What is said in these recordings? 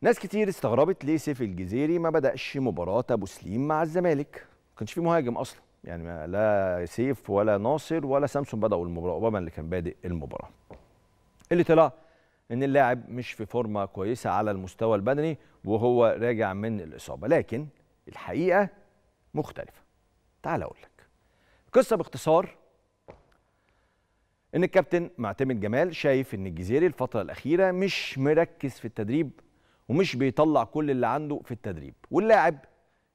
ناس كتير استغربت ليه سيف الجزيري ما بدأش مباراة أبو سليم مع الزمالك ما كانش فيه مهاجم أصلا يعني لا سيف ولا ناصر ولا سامسون بدأوا المباراة أوباما اللي كان بادئ المباراة اللي طلع إن اللاعب مش في فورمة كويسة على المستوى البدني وهو راجع من الإصابة لكن الحقيقة مختلفة تعال أقول لك القصة باختصار ان الكابتن معتمد جمال شايف ان الجزيري الفتره الاخيره مش مركز في التدريب ومش بيطلع كل اللي عنده في التدريب واللاعب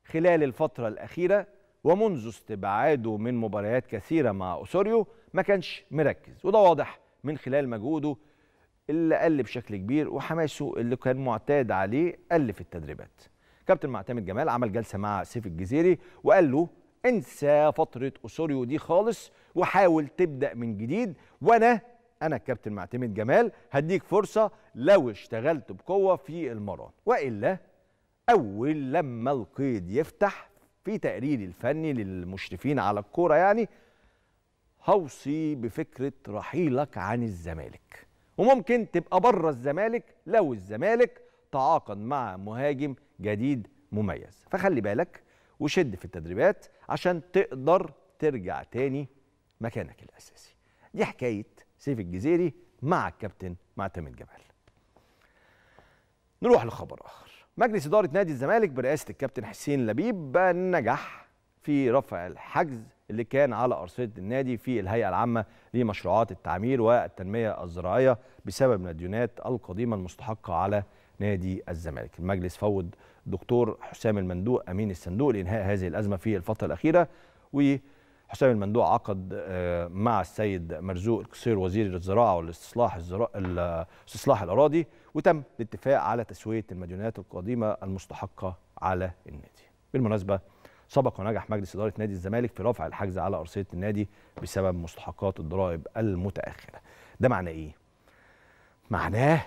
خلال الفترة الأخيرة ومنذ استبعاده من مباريات كثيرة مع أوسوريو ما كانش مركز وده واضح من خلال مجهوده اللي قل بشكل كبير وحماسه اللي كان معتاد عليه قل في التدريبات كابتن معتمد جمال عمل جلسة مع سيف الجزيري وقال له انسى فترة أوسوريو دي خالص وحاول تبدأ من جديد وأنا انا الكابتن معتمد جمال هديك فرصه لو اشتغلت بقوه في المران والا اول لما القيد يفتح في تقريري الفني للمشرفين على الكوره يعني هوصي بفكره رحيلك عن الزمالك وممكن تبقى بره الزمالك لو الزمالك تعاقد مع مهاجم جديد مميز فخلي بالك وشد في التدريبات عشان تقدر ترجع تاني مكانك الاساسي دي حكايه سيف الجزيري مع الكابتن معتمد جمال نروح لخبر اخر مجلس اداره نادي الزمالك برئاسه الكابتن حسين لبيب نجح في رفع الحجز اللي كان على ارصده النادي في الهيئه العامه لمشروعات التعمير والتنميه الزراعيه بسبب الديونات القديمه المستحقه على نادي الزمالك المجلس فوض دكتور حسام المندوق امين الصندوق لانهاء هذه الازمه في الفتره الاخيره و حسام المندوع عقد آه، مع السيد مرزوق القصير وزير الزراعه والاستصلاح الزراع استصلاح الاراضي وتم الاتفاق على تسويه المديونات القديمه المستحقه على النادي. بالمناسبه سبق ونجح مجلس اداره نادي الزمالك في رفع الحجز على ارصده النادي بسبب مستحقات الضرائب المتاخره. ده معناه ايه؟ معناه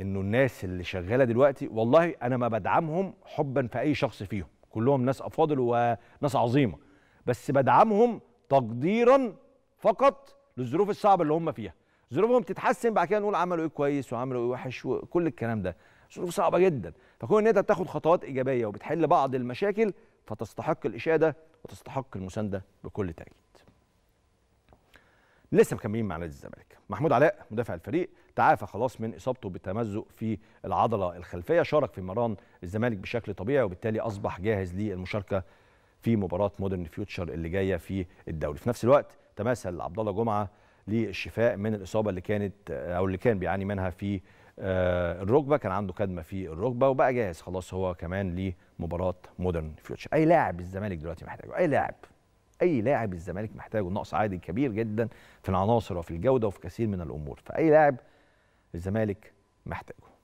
انه الناس اللي شغاله دلوقتي والله انا ما بدعمهم حبا في اي شخص فيهم، كلهم ناس افاضل وناس عظيمه. بس بدعمهم تقديرا فقط للظروف الصعبه اللي هم فيها ظروفهم تتحسن بعد كده نقول عملوا ايه كويس وعملوا ايه وحش وكل الكلام ده ظروف صعبه جدا فكون ان انت بتاخد خطوات ايجابيه وبتحل بعض المشاكل فتستحق الاشاده وتستحق المسانده بكل تاكيد لسه مكملين مع نادي الزمالك محمود علاء مدافع الفريق تعافى خلاص من اصابته بتمزق في العضله الخلفيه شارك في مران الزمالك بشكل طبيعي وبالتالي اصبح جاهز للمشاركه في مباراه مودرن فيوتشر اللي جايه في الدوري في نفس الوقت تماثل عبد الله جمعه للشفاء من الاصابه اللي كانت او اللي كان بيعاني منها في آه، الركبه كان عنده كدمه في الركبه وبقى جاهز خلاص هو كمان لمباراه مودرن فيوتشر اي لاعب الزمالك دلوقتي محتاجه اي لاعب اي لاعب الزمالك محتاجه نقص عادي كبير جدا في العناصر وفي الجوده وفي كثير من الامور فاي لاعب الزمالك محتاجه